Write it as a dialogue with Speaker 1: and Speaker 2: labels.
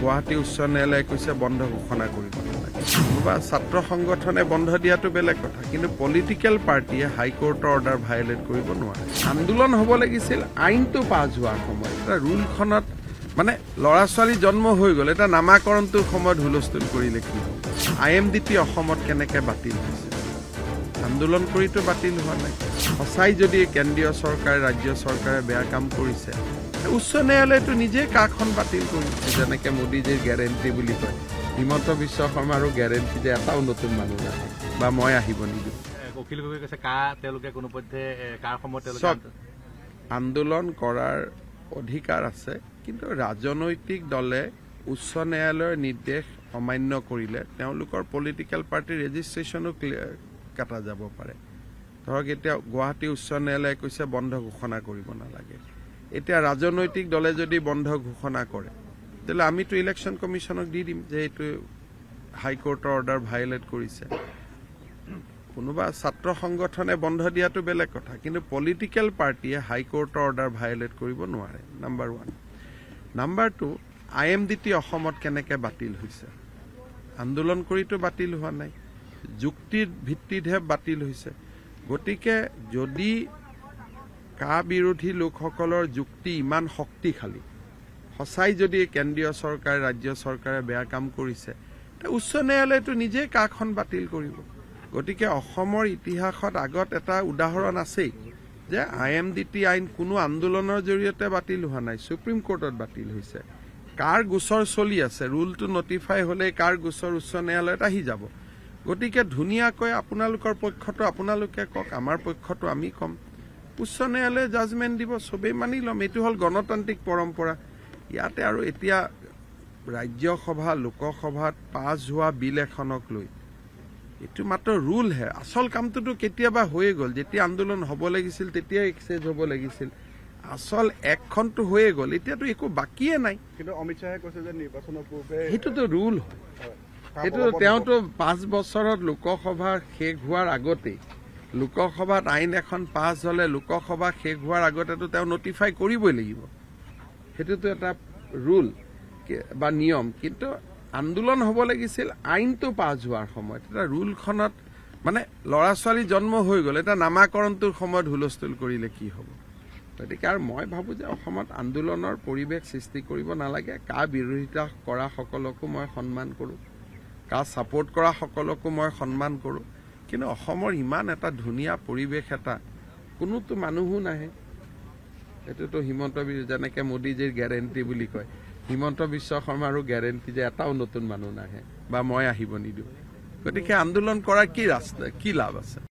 Speaker 1: গুৱাহাটী উচ্চ ন্যায়ালয়ে কৈছে বন্ধ ঘোষণা কৰিব নালাগে কোনোবা ছাত্ৰ সংগঠনে বন্ধ দিয়াটো বেলেগ কথা কিন্তু পলিটিকেল পাৰ্টীয়ে হাইকোৰ্টৰ অৰ্ডাৰ ভায়লেট কৰিব নোৱাৰে আন্দোলন হ'ব লাগিছিল আইনটো পাছ হোৱাৰ সময়ত এটা ৰুলখনত মানে ল'ৰা ছোৱালী জন্ম হৈ গ'ল এটা নামাকৰণটোৰ সময়ত হুলস্থুল কৰিলে কি হ'ব আই এম ডি পি অসমত কেনেকৈ বাতিল হৈছে আন্দোলন কৰিতো বাতিল হোৱা নাই সঁচাই যদি কেন্দ্ৰীয় চৰকাৰে ৰাজ্য চৰকাৰে বেয়া কাম কৰিছে উচ্চ ন্যায়ালয়েতো নিজে কাখন বাতিল কৰিছে যেনেকৈ মোদীজীৰ গেৰেণ্টি বুলি কয় হিমন্ত বিশ্ব শৰ্মাৰো গেৰেণ্টি যে এটাও নতুন মানুহ নাহে বা মই আহিব নিদিওঁ আন্দোলন কৰাৰ অধিকাৰ আছে কিন্তু ৰাজনৈতিক দলে উচ্চ ন্যায়ালয়ৰ নিৰ্দেশ অমান্য কৰিলে তেওঁলোকৰ পলিটিকেল পাৰ্টিৰ ৰেজিষ্ট্ৰেশ্যনো ক্লিয়াৰ কাটা যাব পাৰে ধৰক এতিয়া গুৱাহাটী উচ্চ ন্যায়ালয়ে কৈছে বন্ধ ঘোষণা কৰিব নালাগে এতিয়া ৰাজনৈতিক দলে যদি বন্ধ ঘোষণা কৰে তেতিয়াহ'লে আমিতো ইলেকশ্যন কমিশ্যনক দি দিম যে এইটো হাইকোৰ্টৰ অৰ্ডাৰ ভায়লেট কৰিছে কোনোবা ছাত্ৰ সংগঠনে বন্ধ দিয়াটো বেলেগ কথা কিন্তু পলিটিকেল পাৰ্টীয়ে হাইকোৰ্টৰ অৰ্ডাৰ ভায়লেট কৰিব নোৱাৰে number one number two I M D T অসমত কেনেকৈ বাতিল হৈছে আন্দোলন কৰিতো বাতিল হোৱা নাই যুক্তিৰ ভিত্তিতহে বাতিল হৈছে গতিকে যদি কা বিৰোধী লোকসকলৰ যুক্তি ইমান শক্তিশালী সঁচাই যদি কেন্দ্ৰীয় চৰকাৰে ৰাজ্য চৰকাৰে বেয়া কাম কৰিছে উচ্চ ন্যায়ালয়টো নিজেই কাখন বাতিল কৰিব গতিকে অসমৰ ইতিহাসত আগত এটা উদাহৰণ আছেই যে আই এম ডি টি আইন কোনো আন্দোলনৰ জৰিয়তে বাতিল হোৱা নাই ছুপ্ৰিম কোৰ্টত বাতিল হৈছে কাৰ গোচৰ চলি আছে ৰুলটো নটিফাই হ'লেই কাৰ গোচৰ উচ্চ ন্যায়ালয়ত আহি যাব গতিকে ধুনীয়াকৈ আপোনালোকৰ পক্ষটো আপোনালোকে কওক আমাৰ পক্ষটো আমি ক'ম উচ্চ ন্যায়ালয়ে জাজমেণ্ট দিব চবেই মানি ল'ম এইটো হ'ল গণতান্ত্ৰিক পৰম্পৰা ইয়াতে আৰু এতিয়া ৰাজ্যসভা লোকসভাত পাছ হোৱা বিল এখনক লৈ এইটো মাত্ৰ ৰুলহে আচল কামটোতো কেতিয়াবা হৈয়ে গ'ল যেতিয়া আন্দোলন হ'ব লাগিছিল তেতিয়াই এক্সেঞ্জ হ'ব লাগিছিল আচল একখনটো হৈয়ে গ'ল এতিয়াতো একো বাকীয়ে নাই কিন্তু অমিত শ্বাহে কৈছে যে নিৰ্বাচনৰ পূৰ্বে সেইটোতো ৰুল হয় সেইটো তেওঁতো পাঁচ বছৰত লোকসভা শেষ হোৱাৰ আগতেই লোকসভাত আইন এখন পাছ হলে লোকসভা শেষ হোৱাৰ আগতেতো তেওঁ নটিফাই কৰিবই লাগিব সেইটোতো এটা ৰুল বা নিয়ম কিন্তু আন্দোলন হ'ব লাগিছিল আইনটো পাছ হোৱাৰ সময়ত এটা ৰুলখনত মানে ল'ৰা ছোৱালী জন্ম হৈ গ'ল এতিয়া নামাকৰণটোৰ সময়ত হুলস্থুল কৰিলে কি হ'ব গতিকে আৰু মই ভাবোঁ যে অসমত আন্দোলনৰ পৰিৱেশ সৃষ্টি কৰিব নালাগে কা বিৰোধিতা কৰাসকলকো মই সন্মান কৰোঁ কা ছাপৰ্ট কৰাসকলকো মই সন্মান কৰোঁ কিন্তু অসমৰ ইমান এটা ধুনীয়া পৰিৱেশ এটা কোনোতো মানুহো নাহে এইটোতো হিমন্ত বিশ্ব যেনেকে মোদীজীৰ গেৰেণ্টি বুলি কয় হিমন্ত বিশ্ব শৰ্মাৰো গেৰেণ্টি যে এটাও নতুন মানুহ নাহে বা মই আহিব নিদিওঁ গতিকে আন্দোলন কৰাৰ কি ৰাস্তা কি লাভ আছে